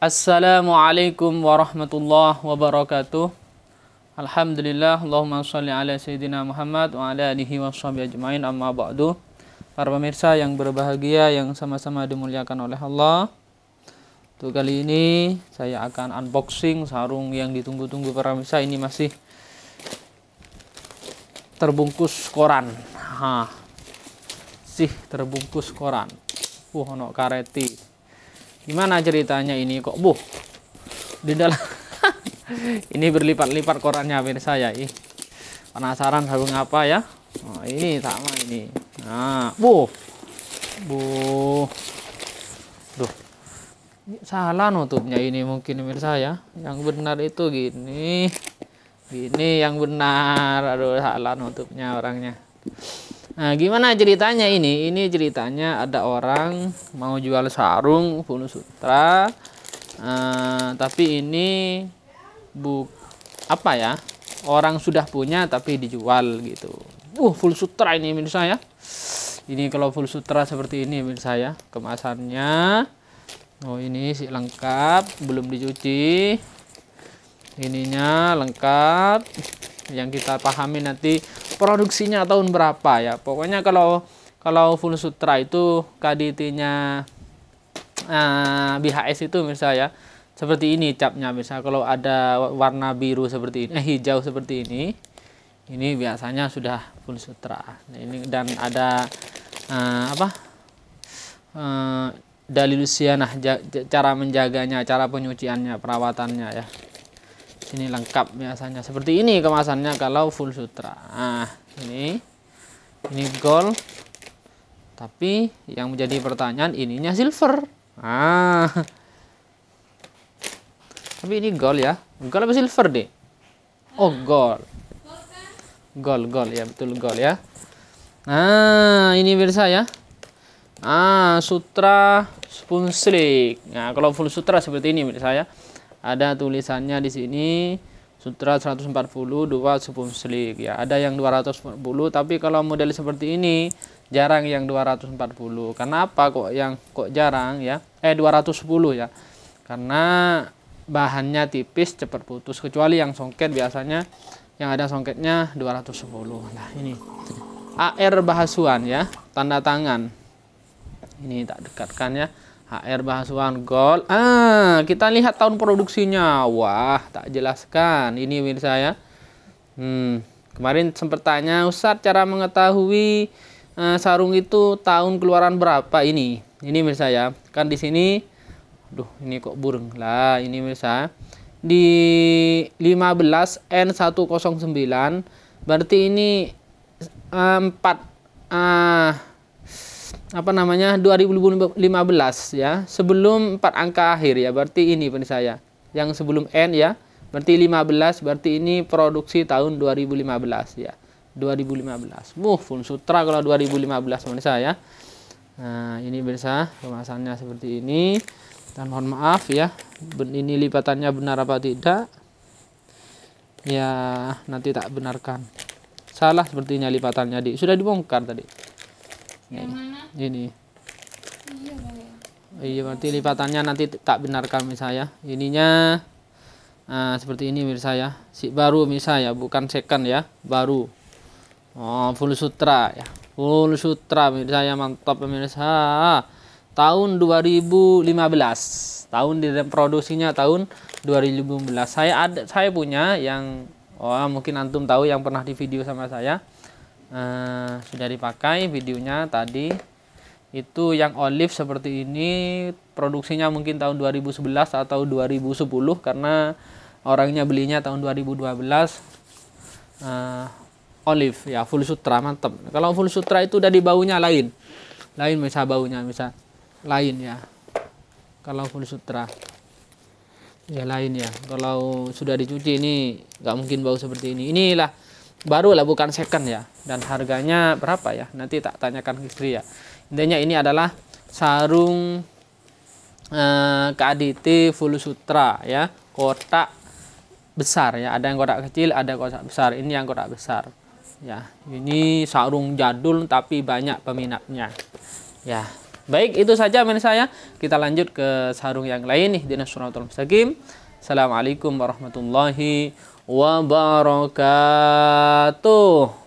Assalamualaikum warahmatullahi wabarakatuh. Alhamdulillah, Allahumma sholli ala Sayyidina Muhammad wa ala alihi wa sahbihi ajmain amma ba'du. Para pemirsa yang berbahagia yang sama-sama dimuliakan oleh Allah. Untuk kali ini saya akan unboxing sarung yang ditunggu-tunggu para pemirsa ini masih terbungkus koran. Ha. Sih terbungkus koran. Uh, ono kareti gimana ceritanya ini kok buh di dalam ini berlipat-lipat korannya mirsa ya ih penasaran sabung apa ya oh, ini sama ini nah buh buh duh salah nutupnya ini mungkin mirsa ya yang benar itu gini gini yang benar aduh salah nutupnya orangnya Nah, gimana ceritanya ini? Ini ceritanya ada orang mau jual sarung Punu Sutra. Uh, tapi ini bu apa ya? Orang sudah punya tapi dijual gitu. Uh, full sutra ini menurut saya. Ini kalau full sutra seperti ini menurut saya kemasannya. Oh, ini sih lengkap, belum dicuci. Ininya lengkap yang kita pahami nanti produksinya tahun berapa ya pokoknya kalau kalau full sutra itu KDT-nya uh, eh, BHS itu misalnya seperti ini capnya bisa kalau ada warna biru seperti ini eh, hijau seperti ini ini biasanya sudah full sutra nah, ini dan ada uh, apa uh, dalilusianah cara menjaganya cara penyuciannya perawatannya ya sini lengkap biasanya seperti ini kemasannya kalau full sutra nah ini ini gold tapi yang menjadi pertanyaan ininya silver ah tapi ini gold ya gold apa silver deh oh gold gold gold ya betul gold ya nah ini pemirsa ya ah sutra spoon slick nah kalau full sutra seperti ini pemirsa ya ada tulisannya di sini sutra 140 dua sepuluh selik ya ada yang 240 tapi kalau model seperti ini jarang yang 240 kenapa kok yang kok jarang ya eh 210 ya karena bahannya tipis cepat putus kecuali yang songket biasanya yang ada songketnya 210 nah ini AR bahasuan ya tanda tangan ini tak dekatkan ya HR bahasuan gold. Ah, kita lihat tahun produksinya. Wah, tak jelaskan. Ini pemirsa ya. Hmm, kemarin sempat tanya, Ustadz cara mengetahui uh, sarung itu tahun keluaran berapa ini? Ini pemirsa ya. Kan di sini Duh, ini kok burung lah. Ini pemirsa. Ya. Di 15N109 berarti ini uh, ah uh, apa namanya 2015 ya sebelum empat angka akhir ya berarti ini pun saya yang sebelum n ya berarti 15 berarti ini produksi tahun 2015 ya 2015 full sutra kalau 2015 pemirsa ya nah ini bisa kemasannya seperti ini dan mohon maaf ya ini lipatannya benar apa tidak ya nanti tak benarkan salah sepertinya lipatannya di sudah dibongkar tadi yang mana ini iya ya. iya berarti lipatannya nanti tak benarkan misalnya ininya nah, seperti ini mirsa ya si baru misalnya bukan second ya baru oh full sutra ya full sutra mirsa ya mantap pemirsa tahun 2015 tahun di produksinya tahun 2015 saya ada saya punya yang oh mungkin antum tahu yang pernah di video sama saya Eh, sudah dipakai videonya tadi itu yang olive seperti ini produksinya mungkin tahun 2011 atau 2010 karena orangnya belinya tahun 2012 uh, eh, olive ya full sutra mantep kalau full sutra itu dari baunya lain lain bisa baunya bisa lain ya kalau full sutra ya lain ya kalau sudah dicuci ini nggak mungkin bau seperti ini inilah baru lah bukan second ya dan harganya berapa ya nanti tak tanyakan istri ya intinya ini adalah sarung eh, KDT Full Sutra ya kotak besar ya ada yang kotak kecil ada kotak besar ini yang kotak besar ya ini sarung jadul tapi banyak peminatnya ya baik itu saja men saya kita lanjut ke sarung yang lain nih dinas Mustaqim Assalamualaikum warahmatullahi wabarakatuh